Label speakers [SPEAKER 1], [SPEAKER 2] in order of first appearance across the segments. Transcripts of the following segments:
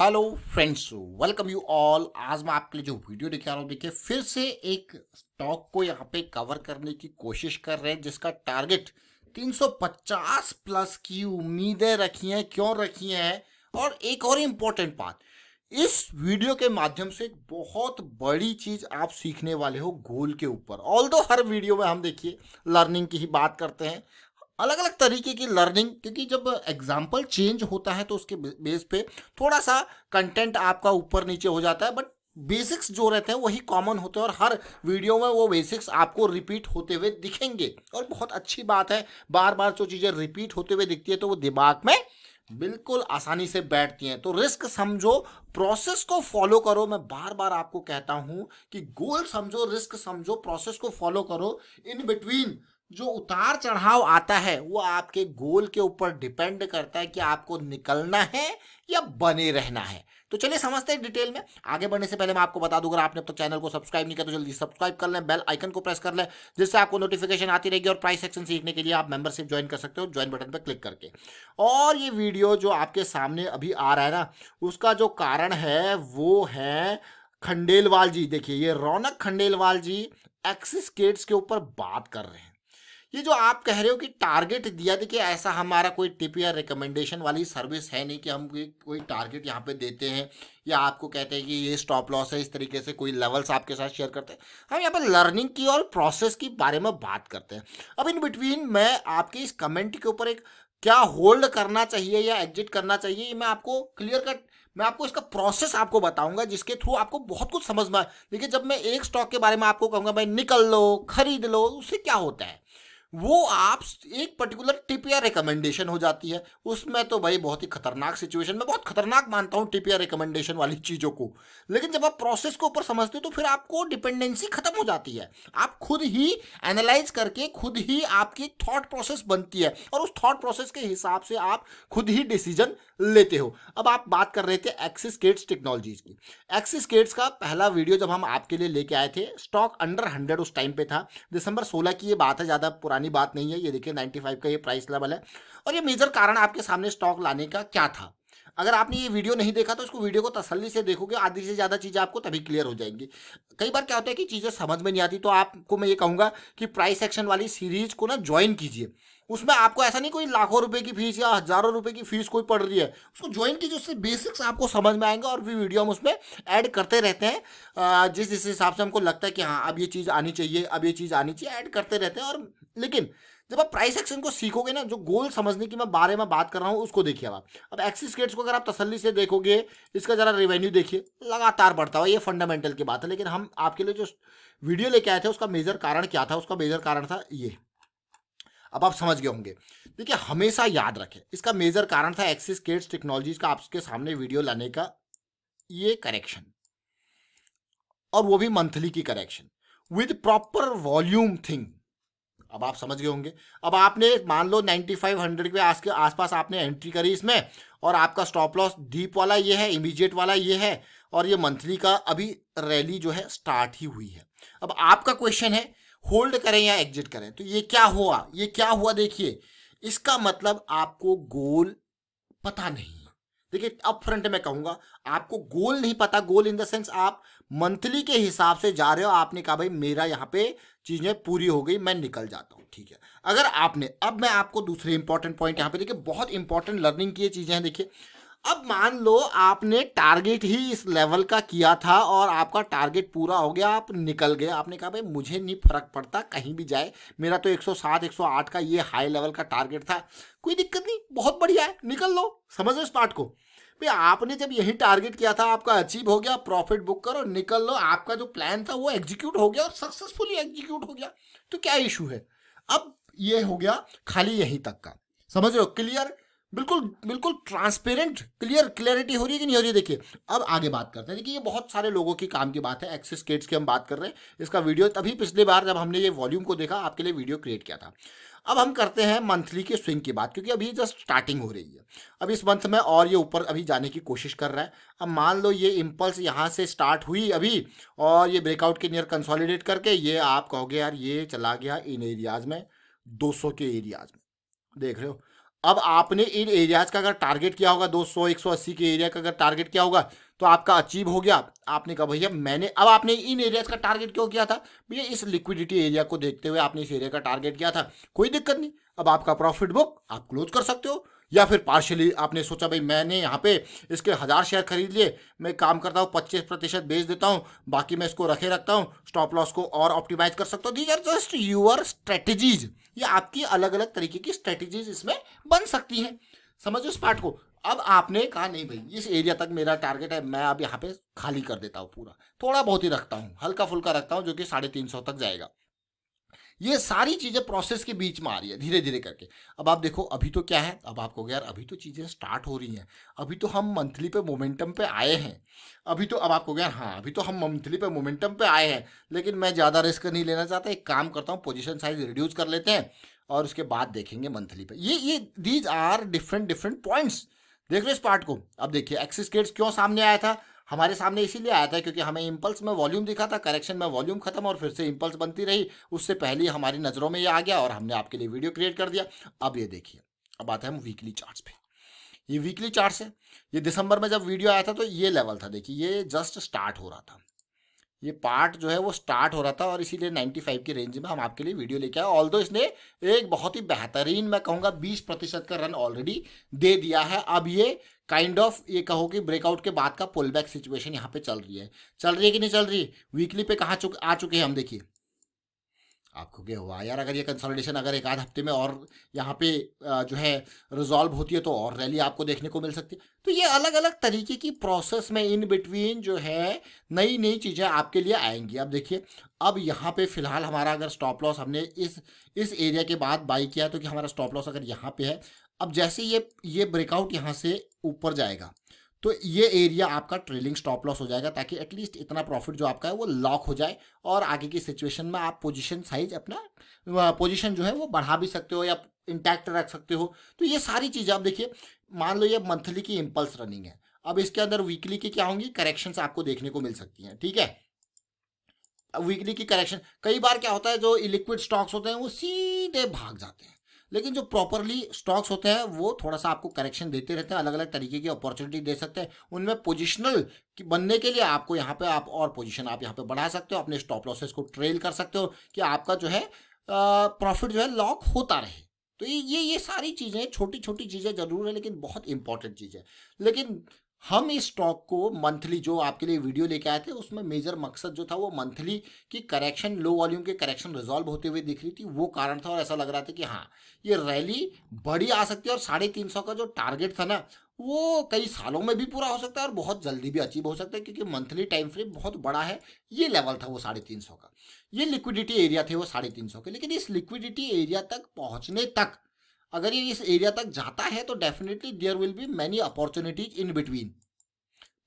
[SPEAKER 1] hello friends welcome you all आज मैं आपके लिए जो वीडियो दिखा रहा हूँ देखिए फिर से एक स्टॉक को यहाँ पे कवर करने की कोशिश कर रहे हैं जिसका टारगेट 350 प्लस की उम्मीदें रखी हैं क्यों रखी हैं और एक और इम्पोर्टेंट बात इस वीडियो के माध्यम से एक बहुत बड़ी चीज आप सीखने वाले हो गोल के ऊपर ऑल हर वीडियो में हम देखिए लर्निंग की ही बात करते हैं अलग अलग तरीके की लर्निंग क्योंकि जब एग्जाम्पल चेंज होता है तो उसके बेस पे थोड़ा सा कंटेंट आपका ऊपर नीचे हो जाता है बट बेसिक्स जो रहते हैं वही कॉमन होते हैं और हर वीडियो में वो बेसिक्स आपको रिपीट होते हुए दिखेंगे और बहुत अच्छी बात है बार बार जो चीज़ें रिपीट होते हुए दिखती है तो वो दिमाग में बिल्कुल आसानी से बैठती हैं तो रिस्क समझो प्रोसेस को फॉलो करो मैं बार बार आपको कहता हूं कि गोल समझो रिस्क समझो प्रोसेस को फॉलो करो इन बिटवीन जो उतार चढ़ाव आता है वो आपके गोल के ऊपर डिपेंड करता है कि आपको निकलना है या बने रहना है तो चलिए समझते हैं डिटेल में आगे बढ़ने से पहले मैं आपको बता दूं अगर आपने अब तक तो चैनल को सब्सक्राइब नहीं किया तो जल्दी सब्सक्राइब कर लें बेल आइकन को प्रेस कर लें जिससे आपको नोटिफिकेशन आती रहेगी और प्राइस सेक्शन सीखने के लिए आप मेंबरशिप ज्वाइन कर सकते हो ज्वाइन बटन पर क्लिक करके और ये वीडियो जो आपके सामने अभी आ रहा है ना उसका जो कारण है वो है खंडेलवाल जी देखिए ये रौनक खंडेलवाल जी एक्सिस केट्स के ऊपर बात कर रहे हैं ये जो आप कह रहे हो कि टारगेट दिया देखिए ऐसा हमारा कोई टिप या रिकमेंडेशन वाली सर्विस है नहीं कि हम कोई टारगेट यहाँ पे देते हैं या आपको कहते हैं कि ये स्टॉप लॉस है इस तरीके से कोई लेवल्स आपके साथ शेयर करते हैं हम यहाँ पर लर्निंग की और प्रोसेस की बारे में बात करते हैं अब इन बिटवीन मैं आपके इस कमेंट के ऊपर एक क्या होल्ड करना चाहिए या एग्जिट करना चाहिए मैं आपको क्लियर कट मैं आपको इसका प्रोसेस आपको बताऊंगा जिसके थ्रू आपको बहुत कुछ समझ में आए देखिए जब मैं एक स्टॉक के बारे में आपको कहूंगा भाई निकल लो खरीद लो उससे क्या होता है वो आप एक पर्टिकुलर टिप या रिकमेंडेशन हो जाती है उसमें तो भाई बहुत ही खतरनाक सिचुएशन में बहुत खतरनाक मानता हूँ टिप या रिकमेंडेशन वाली चीज़ों को लेकिन जब आप प्रोसेस के ऊपर समझते हो तो फिर आपको डिपेंडेंसी खत्म हो जाती है आप खुद ही एनालाइज करके खुद ही आपकी थॉट प्रोसेस बनती है और उस थॉट प्रोसेस के हिसाब से आप खुद ही डिसीजन लेते हो अब आप बात कर रहे थे एक्सिस केट्स टेक्नोलॉजीज की एक्सिस केट्स का पहला वीडियो जब हम आपके लिए लेके आए थे स्टॉक अंडर हंड्रेड उस टाइम पे था दिसंबर सोलह की ये बात है ज़्यादा पुरानी पुरानी बात नहीं है ये देखिए 95 का ये प्राइस लेवल है और ये मेजर कारण आपके सामने स्टॉक लाने का क्या था अगर आपने ये वीडियो नहीं देखा तो इसको वीडियो को तसल्ली से देखोगे आधी से ज़्यादा चीज़ें आपको तभी क्लियर हो जाएंगी कई बार क्या होता है कि चीज़ें समझ में नहीं आती तो आपको मैं ये कहूँगा कि प्राइस एक्शन वाली सीरीज को ना ज्वाइन कीजिए उसमें आपको ऐसा नहीं कोई लाखों रुपए की फीस या हज़ारों रुपए की फीस कोई पड़ रही है उसको ज्वाइन कीजिए उससे बेसिक्स आपको समझ में आएंगे और भी वीडियो हम उसमें ऐड करते रहते हैं जिस जिस हिसाब से हमको लगता है कि हाँ अब ये चीज़ आनी चाहिए अब ये चीज़ आनी चाहिए ऐड करते रहते हैं और लेकिन जब आप प्राइस एक्शन को सीखोगे ना जो गोल समझने की मैं बारे में बात कर रहा हूँ उसको देखिए आप अब एक्सिस गेट्स को अगर आप तसल्ली से देखोगे इसका ज़रा रेवेन्यू देखिए लगातार बढ़ता हुआ ये फंडामेंटल की बात है लेकिन हम आपके लिए जो वीडियो लेके आए थे उसका मेजर कारण क्या था उसका मेजर कारण था ये अब आप समझ गए होंगे देखिए हमेशा याद रखें इसका मेजर कारण था एक्सिस गेट्स टेक्नोलॉजीज का आपके सामने वीडियो लाने का ये करेक्शन और वो भी मंथली की correction with proper volume thing अब आप समझ गए होंगे अब आपने मान लो 9500 के आस के आसपास आपने एंट्री करी इसमें और आपका स्टॉप लॉस डीप वाला ये है इमीडिएट वाला ये है और ये मंथली का अभी रैली जो है स्टार्ट ही हुई है अब आपका क्वेश्चन है होल्ड करें या एग्जिट करें तो ये क्या हुआ ये क्या हुआ देखिए इसका मतलब आपको गोल पता नहीं देखिए अब फ्रंट में कहूंगा आपको गोल नहीं पता गोल इन द सेंस आप मंथली के हिसाब से जा रहे हो आपने कहा भाई मेरा यहाँ पे चीज़ें पूरी हो गई मैं निकल जाता हूँ ठीक है अगर आपने अब मैं आपको दूसरे इंपॉर्टेंट पॉइंट यहाँ पे देखिए बहुत इंपॉर्टेंट लर्निंग की ये चीज़ें हैं देखिए अब मान लो आपने टारगेट ही इस लेवल का किया था और आपका टारगेट पूरा हो गया आप निकल गए आपने कहा भाई मुझे नहीं फर्क पड़ता कहीं भी जाए मेरा तो 107 108 का ये हाई लेवल का टारगेट था कोई दिक्कत नहीं बहुत बढ़िया है निकल लो समझ लो इस पार्ट को भाई आपने जब यही टारगेट किया था आपका अचीव हो गया प्रॉफिट बुक करो निकल लो आपका जो प्लान था वो एग्जीक्यूट हो गया और सक्सेसफुली एग्जीक्यूट हो गया तो क्या इशू है अब ये हो गया खाली यहीं तक का समझ रहे हो क्लियर बिल्कुल बिल्कुल ट्रांसपेरेंट क्लियर क्लियरिटी हो रही है कि नहीं हो रही है देखिए अब आगे बात करते हैं देखिए ये बहुत सारे लोगों की काम की बात है एक्सिस केट्स की हम बात कर रहे हैं इसका वीडियो तभी पिछले बार जब हमने ये वॉल्यूम को देखा आपके लिए वीडियो क्रिएट किया था अब हम करते हैं मंथली के स्विंग की बात क्योंकि अभी जस्ट स्टार्टिंग हो रही है अब इस मंथ में और ये ऊपर अभी जाने की कोशिश कर रहा है अब मान लो ये इम्पल्स यहाँ से स्टार्ट हुई अभी और ये ब्रेकआउट के नियर कंसोलिडेट करके ये आप कहोगे यार ये चला गया इन एरियाज में दो के एरियाज में देख रहे हो अब आपने इन एरियाज का अगर टारगेट किया होगा दो सौ के एरिया का अगर टारगेट किया होगा तो आपका अचीव हो गया आपने कहा भैया मैंने अब आपने इन एरियाज का टारगेट क्यों किया था भैया इस लिक्विडिटी एरिया को देखते हुए आपने इस एरिया का टारगेट किया था कोई दिक्कत नहीं अब आपका प्रॉफिट बुक आप क्लोज कर सकते हो या फिर पार्शली आपने सोचा भाई मैंने यहाँ पे इसके हज़ार शेयर खरीद लिए मैं काम करता हूँ पच्चीस प्रतिशत बेच देता हूँ बाकी मैं इसको रखे रखता हूँ स्टॉप लॉस को और ऑप्टिमाइज कर सकता हूँ these are just your strategies ये आपकी अलग अलग तरीके की स्ट्रेटजीज इसमें बन सकती हैं समझो इस पार्ट को अब आपने कहा नहीं भाई इस एरिया तक मेरा टारगेट है मैं अब यहाँ पे खाली कर देता हूँ पूरा थोड़ा बहुत ही रखता हूँ हल्का फुल्का रखता हूँ जो कि साढ़े तीन सौ तक जाएगा ये सारी चीज़ें प्रोसेस के बीच में आ रही है धीरे धीरे करके अब आप देखो अभी तो क्या है अब आपको यार अभी तो चीज़ें स्टार्ट हो रही हैं अभी तो हम मंथली पे मोमेंटम पे आए हैं अभी तो अब आपको यार हाँ अभी तो हम मंथली पे मोमेंटम पे आए हैं लेकिन मैं ज़्यादा रिस्क नहीं लेना चाहता एक काम करता हूँ पोजिशन साइज रिड्यूस कर लेते हैं और उसके बाद देखेंगे मंथली पे ये ये these are different different points देख रहे इस पार्ट को अब देखिए एक्सिस गेट्स क्यों सामने आया था हमारे सामने इसीलिए आया था क्योंकि हमें इम्पल्स में वॉल्यूम दिखा था करेक्शन में वॉल्यूम खत्म और फिर से इम्पल्स बनती रही उससे पहले हमारी नज़रों में ये आ गया और हमने आपके लिए वीडियो क्रिएट कर दिया अब ये देखिए अब आता है हम वीकली चार्ट पे ये वीकली चार्ट है ये दिसंबर में जब वीडियो आया था तो ये लेवल था देखिए ये जस्ट स्टार्ट हो रहा था ये पार्ट जो है वो स्टार्ट हो रहा था और इसीलिए 95 की रेंज में हम आपके लिए वीडियो लेके आए ऑल दो इसने एक बहुत ही बेहतरीन मैं कहूँगा 20 प्रतिशत का रन ऑलरेडी दे दिया है अब ये काइंड ऑफ ये कहो कि ब्रेकआउट के बाद का पुल बैक सिचुएशन यहाँ पे चल रही है चल रही है कि नहीं चल रही वीकली पे कहाँ चुक आ चुके हैं हम देखिए आपको क्या हुआ यार अगर ये कंसोलिडेशन अगर एक आध हफ्ते में और यहाँ पे जो है रिजॉल्व होती है तो और रैली आपको देखने को मिल सकती है तो ये अलग अलग तरीके की प्रोसेस में इन बिटवीन जो है नई नई चीज़ें आपके लिए आएंगी अब देखिए अब यहाँ पे फिलहाल हमारा अगर स्टॉप लॉस हमने इस इस एरिया के बाद बाई किया तो कि हमारा स्टॉप लॉस अगर यहाँ पे है अब जैसे ये ये ब्रेकआउट यहाँ से ऊपर जाएगा तो ये एरिया आपका ट्रेलिंग स्टॉप लॉस हो जाएगा ताकि एटलीस्ट इतना प्रॉफिट जो आपका है वो लॉक हो जाए और आगे की सिचुएशन में आप पोजीशन साइज अपना पोजीशन जो है वो बढ़ा भी सकते हो या इंटैक्ट रख सकते हो तो ये सारी चीज़ें आप देखिए मान लो ये मंथली की इम्पल्स रनिंग है अब इसके अंदर वीकली की क्या होंगी करेक्शन आपको देखने को मिल सकती हैं ठीक है वीकली की करेक्शन कई बार क्या होता है जो इलिक्विड स्टॉक्स होते हैं वो सीधे भाग जाते हैं लेकिन जो प्रॉपरली स्टॉक्स होते हैं वो थोड़ा सा आपको करेक्शन देते रहते हैं अलग अलग तरीके की अपॉर्चुनिटी दे सकते हैं उनमें पोजिशनल बनने के लिए आपको यहाँ पे आप और पोजिशन आप यहाँ पे बढ़ा सकते हो अपने स्टॉप लॉसेस को ट्रेल कर सकते हो कि आपका जो है प्रॉफिट जो है लॉक होता रहे तो ये ये सारी चीज़ें छोटी छोटी चीज़ें जरूर है लेकिन बहुत इंपॉर्टेंट चीज़ है लेकिन हम इस स्टॉक को मंथली जो आपके लिए वीडियो लेके आए थे उसमें मेजर मकसद जो था वो मंथली की करेक्शन लो वॉल्यूम के करेक्शन रिजॉल्व होते हुए दिख रही थी वो कारण था और ऐसा लग रहा था कि हाँ ये रैली बड़ी आ सकती है और साढ़े तीन सौ का जो टारगेट था ना वो कई सालों में भी पूरा हो सकता है और बहुत जल्दी भी अचीव हो सकता है क्योंकि मंथली टाइम फ्रेम बहुत बड़ा है ये लेवल था वो साढ़े तीन सौ का ये लिक्विडिटी एरिया थे वो साढ़े तीन सौ के लेकिन इस लिक्विडिटी एरिया तक पहुंचने तक अगर ये इस एरिया तक जाता है तो definitely there will be many opportunities in between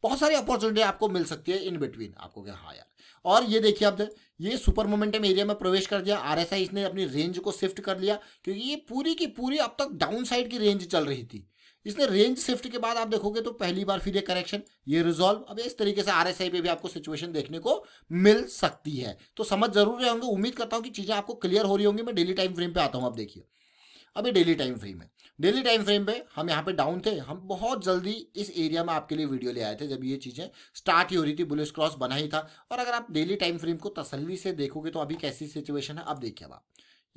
[SPEAKER 1] बहुत सारी अपॉर्चुनिटी आपको मिल सकती है इन बिटवीन आपको क्या हाँ यार और ये देखिए अब ये सुपर मोमेंटम एरिया में प्रवेश कर दिया आर इसने अपनी रेंज को शिफ्ट कर लिया क्योंकि ये पूरी की पूरी अब तक डाउन साइड की रेंज चल रही थी इसने रेंज शिफ्ट के बाद आप देखोगे तो पहली बार फिर ये करेक्शन ये रिजॉल्व अब इस तरीके से आरएसआई पे भी आपको सिचुएशन देखने को मिल सकती है तो समझ जरूर रहे होंगे उम्मीद करता हूँ कि चीज़ें आपको क्लियर हो रही होंगी मैं डेली टाइम फ्रेम पे आता हूँ आप देखिए अभी डेली टाइम फ्रेम है डेली टाइम फ्रेम पे हम यहाँ पे डाउन थे हम बहुत जल्दी इस एरिया में आपके लिए वीडियो ले आए थे जब ये चीज़ें स्टार्ट ही हो रही थी बुलिस क्रॉस बना ही था और अगर आप डेली टाइम फ्रेम को तसल्ली से देखोगे तो अभी कैसी सिचुएशन है अब देखिए अब आप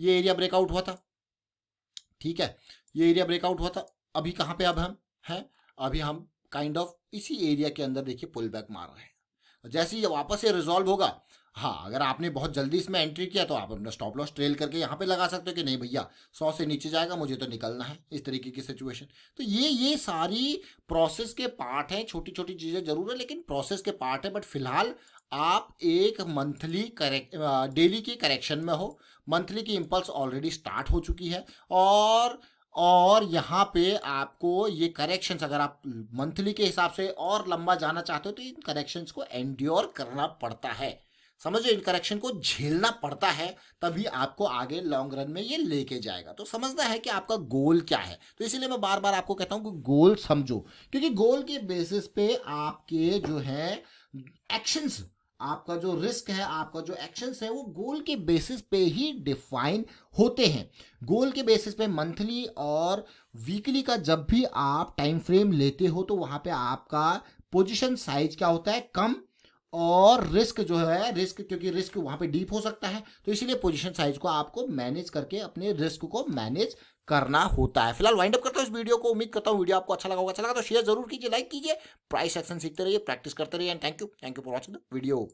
[SPEAKER 1] ये एरिया ब्रेकआउट हुआ था ठीक है ये एरिया ब्रेकआउट हुआ था अभी कहाँ पर अब हम हैं अभी हम काइंड kind ऑफ of इसी एरिया के अंदर देखिए पुल बैक मार रहे हैं जैसे ही वापस ये रिजॉल्व होगा हाँ अगर आपने बहुत जल्दी इसमें एंट्री किया तो आप अपना स्टॉप लॉस ट्रेल करके यहाँ पे लगा सकते हो कि नहीं भैया सौ से नीचे जाएगा मुझे तो निकलना है इस तरीके की सिचुएशन तो ये ये सारी प्रोसेस के पार्ट हैं छोटी छोटी चीज़ें जरूर है लेकिन प्रोसेस के पार्ट है बट फिलहाल आप एक मंथली करे डेली के करेक्शन में हो मंथली की इम्पल्स ऑलरेडी स्टार्ट हो चुकी है और और यहाँ पे आपको ये करेक्शंस अगर आप मंथली के हिसाब से और लंबा जाना चाहते हो तो इन करेक्शंस को एंड्योर करना पड़ता है समझो इन करेक्शन को झेलना पड़ता है तभी आपको आगे लॉन्ग रन में ये लेके जाएगा तो समझना है कि आपका गोल क्या है तो इसीलिए मैं बार बार आपको कहता हूँ कि गोल समझो क्योंकि गोल के बेसिस पे आपके जो है एक्शंस आपका जो रिस्क है आपका जो एक्शंस है वो गोल के बेसिस पे ही डिफाइन होते हैं गोल के बेसिस पे मंथली और वीकली का जब भी आप टाइम फ्रेम लेते हो तो वहाँ पे आपका पोजीशन साइज क्या होता है कम और रिस्क जो है रिस्क क्योंकि रिस्क वहां पे डीप हो सकता है तो इसीलिए पोजीशन साइज को आपको मैनेज करके अपने रिस्क को मैनेज करना होता है फिलहाल वाइंड अप करता हूँ इस वीडियो को उम्मीद करता हूँ वीडियो आपको अच्छा लगा होगा अच्छा लगा तो शेयर जरूर कीजिए लाइक कीजिए प्राइस एक्शन सीखते रहिए प्रैक्टिस करते रहिए and thank you thank you for watching the video